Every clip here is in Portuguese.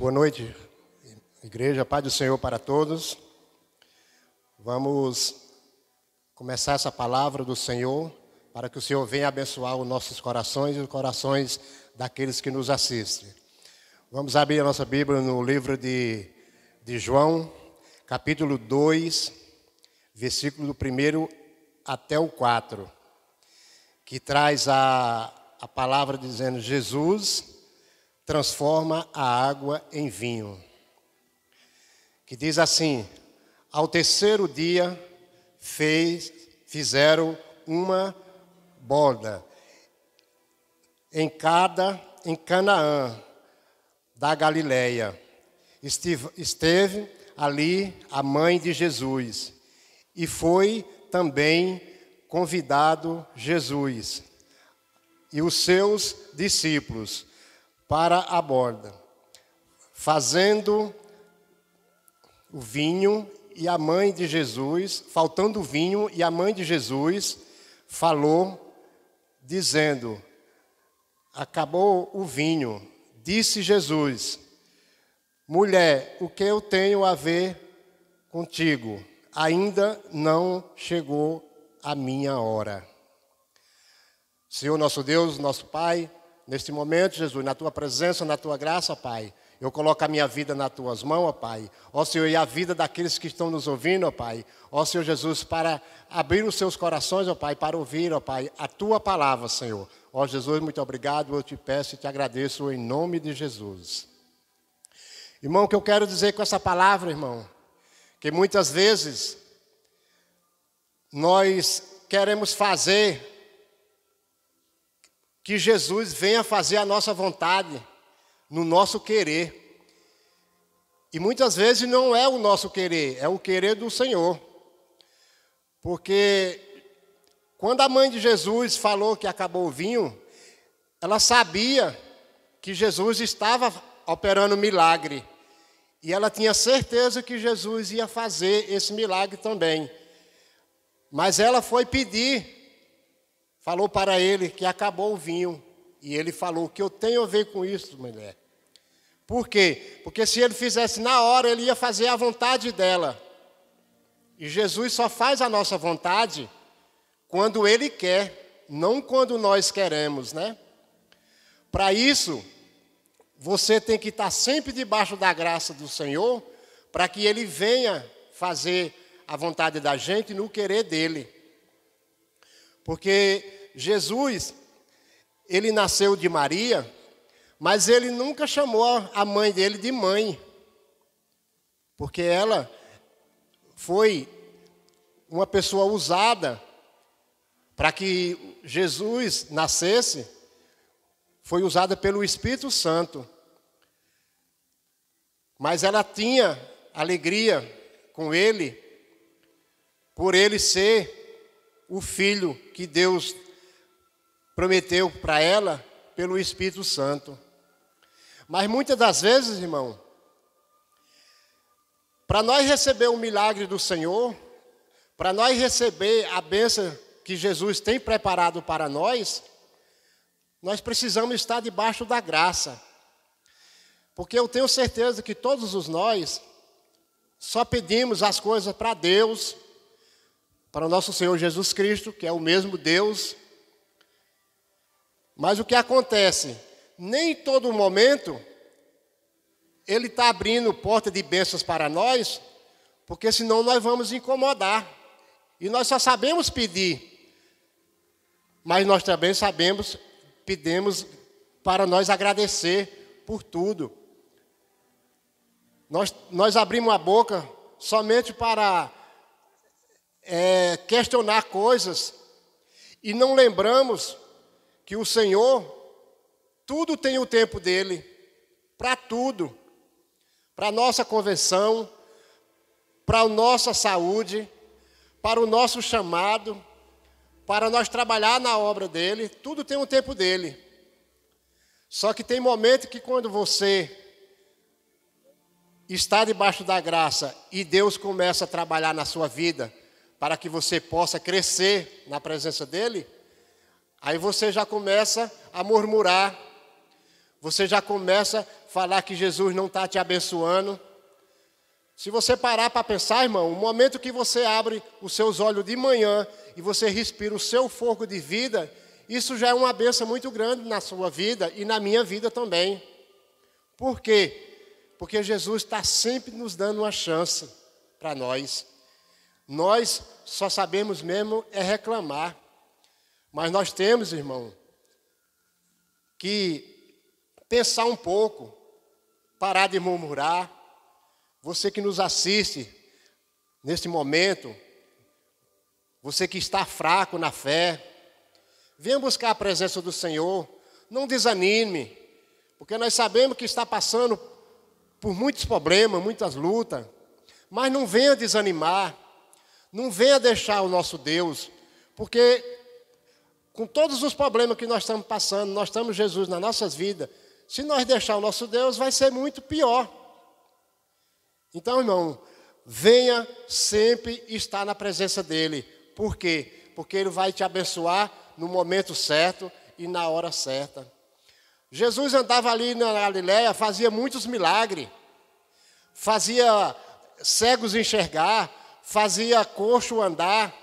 Boa noite, igreja, paz do Senhor para todos. Vamos começar essa palavra do Senhor para que o Senhor venha abençoar os nossos corações e os corações daqueles que nos assistem. Vamos abrir a nossa Bíblia no livro de, de João, capítulo 2, versículo do 1 até o 4, que traz a, a palavra dizendo: Jesus transforma a água em vinho. Que diz assim: Ao terceiro dia fez, fizeram uma borda em cada em Canaã da Galileia. Esteve, esteve ali a mãe de Jesus e foi também convidado Jesus e os seus discípulos para a borda, fazendo o vinho e a mãe de Jesus, faltando o vinho, e a mãe de Jesus falou, dizendo: Acabou o vinho. Disse Jesus: Mulher, o que eu tenho a ver contigo? Ainda não chegou a minha hora. Senhor nosso Deus, nosso Pai, Neste momento, Jesus, na tua presença, na tua graça, Pai, eu coloco a minha vida nas tuas mãos, ó Pai. Ó Senhor, e a vida daqueles que estão nos ouvindo, ó Pai. Ó Senhor Jesus, para abrir os seus corações, ó Pai, para ouvir, ó Pai, a tua palavra, Senhor. Ó Jesus, muito obrigado, eu te peço e te agradeço em nome de Jesus. Irmão, o que eu quero dizer com essa palavra, irmão, que muitas vezes nós queremos fazer que Jesus venha fazer a nossa vontade, no nosso querer. E muitas vezes não é o nosso querer, é o querer do Senhor. Porque quando a mãe de Jesus falou que acabou o vinho, ela sabia que Jesus estava operando milagre. E ela tinha certeza que Jesus ia fazer esse milagre também. Mas ela foi pedir falou para ele que acabou o vinho. E ele falou: O que eu tenho a ver com isso, mulher? Por quê? Porque se ele fizesse na hora, ele ia fazer a vontade dela. E Jesus só faz a nossa vontade quando ele quer, não quando nós queremos, né? Para isso, você tem que estar sempre debaixo da graça do Senhor, para que ele venha fazer a vontade da gente no querer dele. Porque Jesus, ele nasceu de Maria, mas ele nunca chamou a mãe dele de mãe. Porque ela foi uma pessoa usada para que Jesus nascesse, foi usada pelo Espírito Santo. Mas ela tinha alegria com ele, por ele ser o filho que Deus prometeu para ela pelo Espírito Santo. Mas muitas das vezes, irmão, para nós receber o milagre do Senhor, para nós receber a bênção que Jesus tem preparado para nós, nós precisamos estar debaixo da graça. Porque eu tenho certeza que todos os nós só pedimos as coisas para Deus, para o nosso Senhor Jesus Cristo, que é o mesmo Deus. Mas o que acontece? Nem todo momento Ele está abrindo porta de bênçãos para nós, porque senão nós vamos incomodar. E nós só sabemos pedir, mas nós também sabemos, pedimos para nós agradecer por tudo. Nós, nós abrimos a boca somente para é, questionar coisas e não lembramos que o Senhor, tudo tem o tempo dele, para tudo, para a nossa conversão, para a nossa saúde, para o nosso chamado, para nós trabalhar na obra dele, tudo tem o tempo dele. Só que tem momento que quando você está debaixo da graça e Deus começa a trabalhar na sua vida, para que você possa crescer na presença dele, aí você já começa a murmurar, você já começa a falar que Jesus não está te abençoando. Se você parar para pensar, irmão, o momento que você abre os seus olhos de manhã e você respira o seu fogo de vida, isso já é uma benção muito grande na sua vida e na minha vida também. Por quê? Porque Jesus está sempre nos dando uma chance para nós. Nós só sabemos mesmo é reclamar. Mas nós temos, irmão, que pensar um pouco, parar de murmurar. Você que nos assiste neste momento, você que está fraco na fé, venha buscar a presença do Senhor, não desanime, porque nós sabemos que está passando por muitos problemas, muitas lutas, mas não venha desanimar. Não venha deixar o nosso Deus, porque com todos os problemas que nós estamos passando, nós estamos Jesus nas nossas vidas. Se nós deixar o nosso Deus, vai ser muito pior. Então, irmão, venha sempre estar na presença dele. Por quê? Porque ele vai te abençoar no momento certo e na hora certa. Jesus andava ali na Galiléia, fazia muitos milagres, fazia cegos enxergar, fazia coxo andar,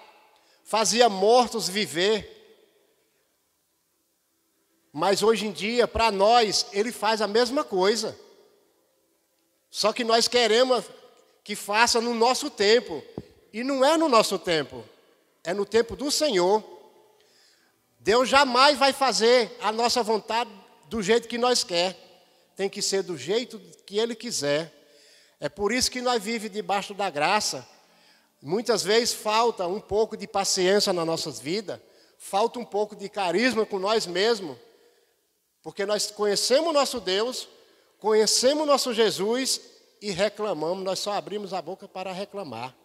fazia mortos viver. Mas hoje em dia, para nós, ele faz a mesma coisa. Só que nós queremos que faça no nosso tempo. E não é no nosso tempo, é no tempo do Senhor. Deus jamais vai fazer a nossa vontade do jeito que nós quer. Tem que ser do jeito que Ele quiser. É por isso que nós vivemos debaixo da graça Muitas vezes falta um pouco de paciência na nossas vidas, falta um pouco de carisma com nós mesmos, porque nós conhecemos o nosso Deus, conhecemos o nosso Jesus e reclamamos, nós só abrimos a boca para reclamar.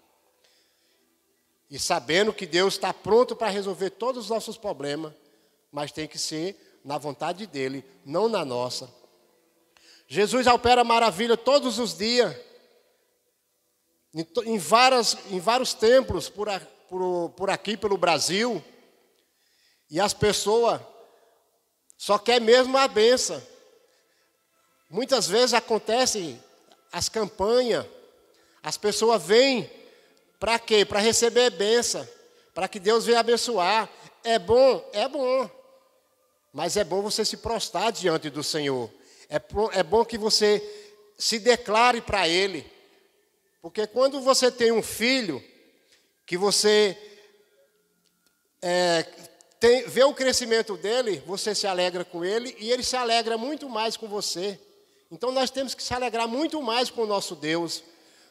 E sabendo que Deus está pronto para resolver todos os nossos problemas, mas tem que ser na vontade dEle, não na nossa. Jesus opera maravilha todos os dias em, em, várias, em vários templos por, a, por, por aqui, pelo Brasil, e as pessoas só quer mesmo a benção. Muitas vezes acontecem as campanhas, as pessoas vêm para quê? Para receber benção, para que Deus venha abençoar. É bom? É bom. Mas é bom você se prostrar diante do Senhor. É, é bom que você se declare para Ele. Porque quando você tem um filho, que você é, tem, vê o crescimento dele, você se alegra com ele e ele se alegra muito mais com você. Então nós temos que se alegrar muito mais com o nosso Deus.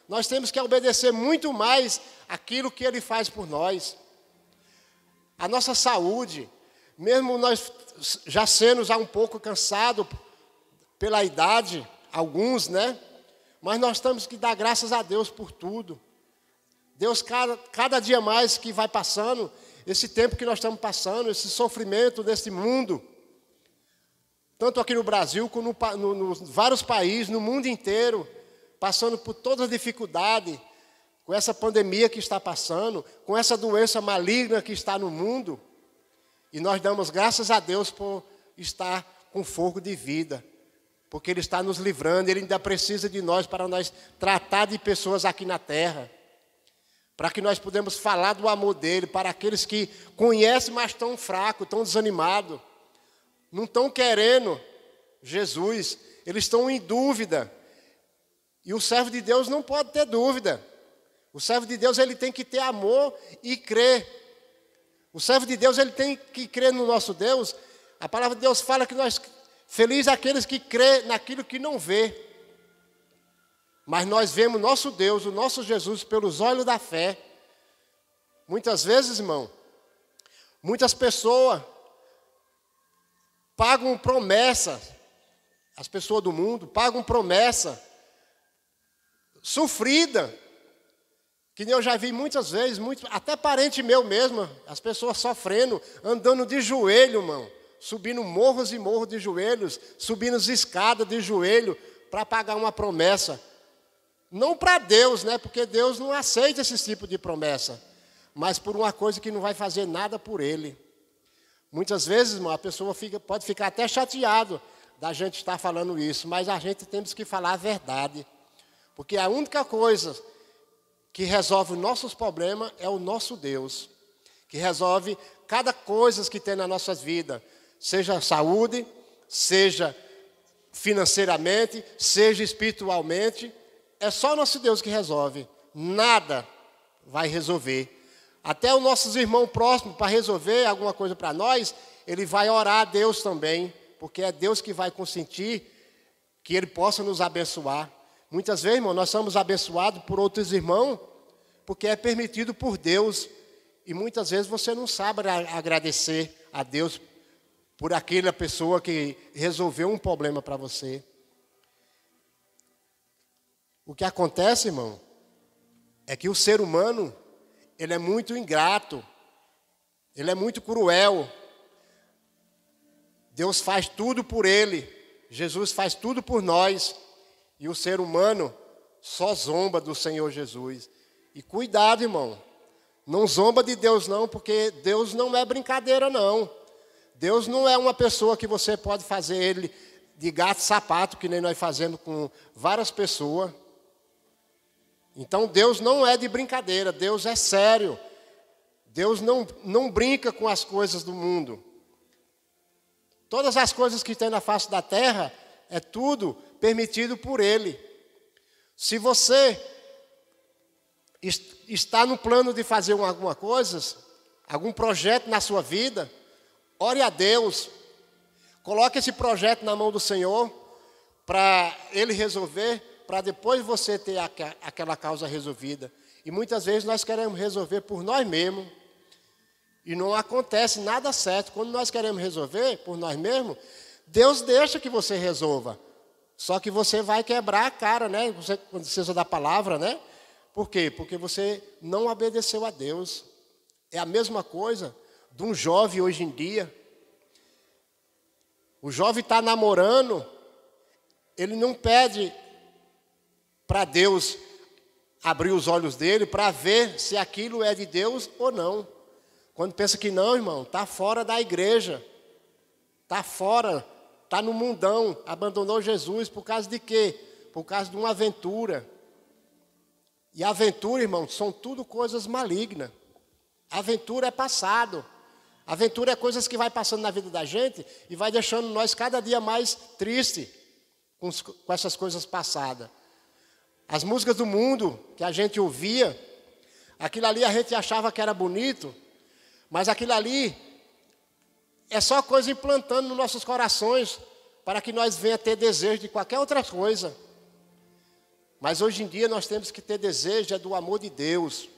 Nós temos que obedecer muito mais aquilo que ele faz por nós. A nossa saúde, mesmo nós já sendo já um pouco cansado pela idade, alguns, né? Mas nós temos que dar graças a Deus por tudo. Deus, cada, cada dia mais que vai passando, esse tempo que nós estamos passando, esse sofrimento nesse mundo, tanto aqui no Brasil como no, no, no, vários países, no mundo inteiro, passando por toda a dificuldade, com essa pandemia que está passando, com essa doença maligna que está no mundo, e nós damos graças a Deus por estar com fogo de vida porque Ele está nos livrando, Ele ainda precisa de nós para nós tratar de pessoas aqui na terra, para que nós podemos falar do amor dEle para aqueles que conhecem, mas estão fracos, estão desanimados, não estão querendo Jesus, eles estão em dúvida. E o servo de Deus não pode ter dúvida. O servo de Deus ele tem que ter amor e crer. O servo de Deus ele tem que crer no nosso Deus. A palavra de Deus fala que nós Feliz aqueles que crê naquilo que não vê. Mas nós vemos nosso Deus, o nosso Jesus, pelos olhos da fé. Muitas vezes, irmão, muitas pessoas pagam promessa, as pessoas do mundo pagam promessa sofrida, que eu já vi muitas vezes, muito, até parente meu mesmo, as pessoas sofrendo, andando de joelho, irmão subindo morros e morros de joelhos, subindo as escadas de joelho para pagar uma promessa. Não para Deus, né? Porque Deus não aceita esse tipo de promessa, mas por uma coisa que não vai fazer nada por ele. Muitas vezes, irmão, a pessoa fica, pode ficar até chateado da gente estar falando isso, mas a gente temos que falar a verdade. Porque a única coisa que resolve os nossos problemas é o nosso Deus, que resolve cada coisa que tem na nossa vida seja saúde, seja financeiramente, seja espiritualmente. É só nosso Deus que resolve. Nada vai resolver. Até os nossos irmãos próximos, para resolver alguma coisa para nós, ele vai orar a Deus também, porque é Deus que vai consentir que ele possa nos abençoar. Muitas vezes, irmão, nós somos abençoados por outros irmãos, porque é permitido por Deus. E muitas vezes você não sabe agradecer a Deus por aquela pessoa que resolveu um problema para você. O que acontece, irmão, é que o ser humano, ele é muito ingrato, ele é muito cruel. Deus faz tudo por ele, Jesus faz tudo por nós, e o ser humano só zomba do Senhor Jesus. E cuidado, irmão, não zomba de Deus não, porque Deus não é brincadeira não. Deus não é uma pessoa que você pode fazer ele de gato sapato, que nem nós fazemos com várias pessoas. Então Deus não é de brincadeira, Deus é sério. Deus não, não brinca com as coisas do mundo. Todas as coisas que tem na face da terra é tudo permitido por Ele. Se você est está no plano de fazer alguma coisa, algum projeto na sua vida, Ore a Deus. Coloque esse projeto na mão do Senhor para ele resolver, para depois você ter aquela causa resolvida. E muitas vezes nós queremos resolver por nós mesmos. E não acontece nada certo. Quando nós queremos resolver por nós mesmos, Deus deixa que você resolva. Só que você vai quebrar a cara, né? Você, quando você usa da palavra, né? Por quê? Porque você não obedeceu a Deus. É a mesma coisa de um jovem hoje em dia. O jovem está namorando, ele não pede para Deus abrir os olhos dele para ver se aquilo é de Deus ou não. Quando pensa que não, irmão, está fora da igreja, está fora, está no mundão, abandonou Jesus por causa de quê? Por causa de uma aventura. E aventura, irmão, são tudo coisas malignas. Aventura é passado. Aventura é coisas que vai passando na vida da gente e vai deixando nós cada dia mais triste com, com essas coisas passadas. As músicas do mundo que a gente ouvia, aquilo ali a gente achava que era bonito, mas aquilo ali é só coisa implantando nos nossos corações para que nós venha ter desejo de qualquer outra coisa. Mas hoje em dia nós temos que ter desejo é do amor de Deus.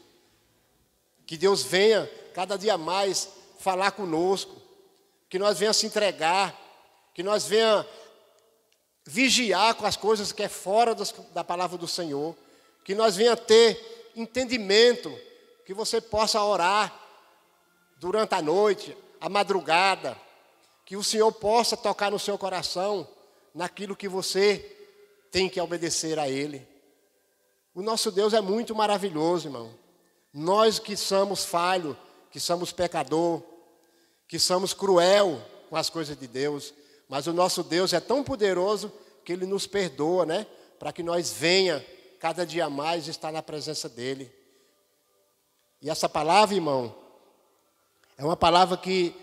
Que Deus venha cada dia mais falar conosco, que nós venha se entregar, que nós venha vigiar com as coisas que é fora das, da palavra do Senhor, que nós venha ter entendimento, que você possa orar durante a noite, a madrugada, que o Senhor possa tocar no seu coração naquilo que você tem que obedecer a Ele. O nosso Deus é muito maravilhoso, irmão. Nós que somos falho, que somos pecador, que somos cruel com as coisas de Deus, mas o nosso Deus é tão poderoso que ele nos perdoa, né? Para que nós venha cada dia mais estar na presença dele. E essa palavra, irmão, é uma palavra que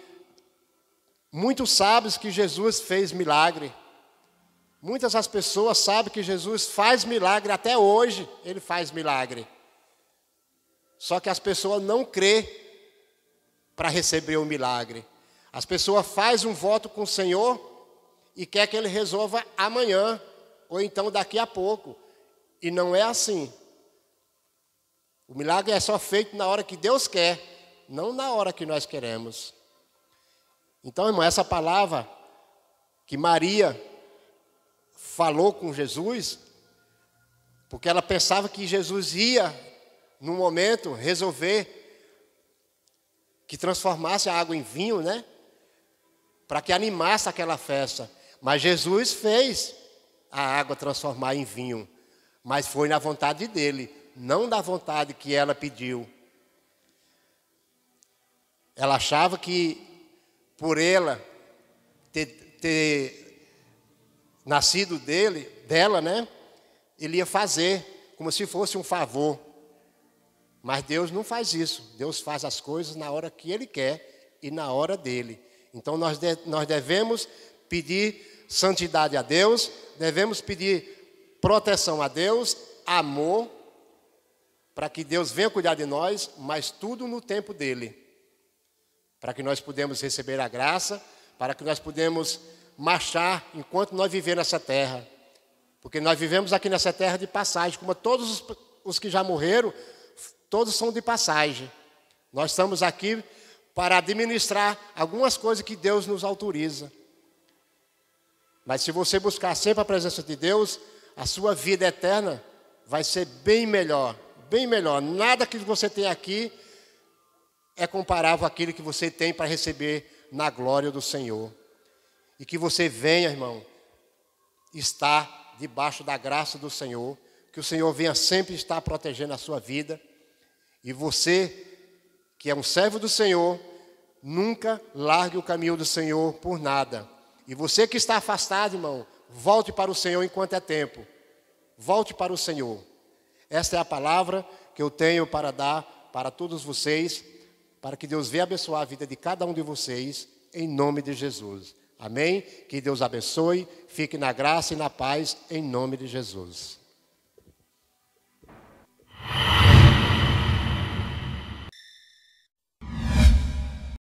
muitos sabem que Jesus fez milagre. Muitas as pessoas sabem que Jesus faz milagre até hoje, ele faz milagre. Só que as pessoas não crê para receber o milagre. As pessoas fazem um voto com o Senhor e quer que ele resolva amanhã ou então daqui a pouco. E não é assim. O milagre é só feito na hora que Deus quer, não na hora que nós queremos. Então, irmão, essa palavra que Maria falou com Jesus, porque ela pensava que Jesus ia, no momento, resolver que transformasse a água em vinho, né? Para que animasse aquela festa. Mas Jesus fez a água transformar em vinho, mas foi na vontade dele, não da vontade que ela pediu. Ela achava que por ela ter, ter nascido dele, dela, né? Ele ia fazer como se fosse um favor. Mas Deus não faz isso. Deus faz as coisas na hora que Ele quer e na hora dele. Então nós, de, nós devemos pedir santidade a Deus, devemos pedir proteção a Deus, amor, para que Deus venha cuidar de nós, mas tudo no tempo dele. Para que nós podemos receber a graça, para que nós podemos marchar enquanto nós vivemos nessa terra. Porque nós vivemos aqui nessa terra de passagem, como todos os, os que já morreram todos são de passagem. Nós estamos aqui para administrar algumas coisas que Deus nos autoriza. Mas se você buscar sempre a presença de Deus, a sua vida eterna vai ser bem melhor, bem melhor. Nada que você tem aqui é comparável àquilo que você tem para receber na glória do Senhor. E que você venha, irmão, estar debaixo da graça do Senhor, que o Senhor venha sempre estar protegendo a sua vida e você, que é um servo do Senhor, nunca largue o caminho do Senhor por nada. E você que está afastado, irmão, volte para o Senhor enquanto é tempo. Volte para o Senhor. Esta é a palavra que eu tenho para dar para todos vocês, para que Deus venha abençoar a vida de cada um de vocês, em nome de Jesus. Amém? Que Deus abençoe, fique na graça e na paz, em nome de Jesus.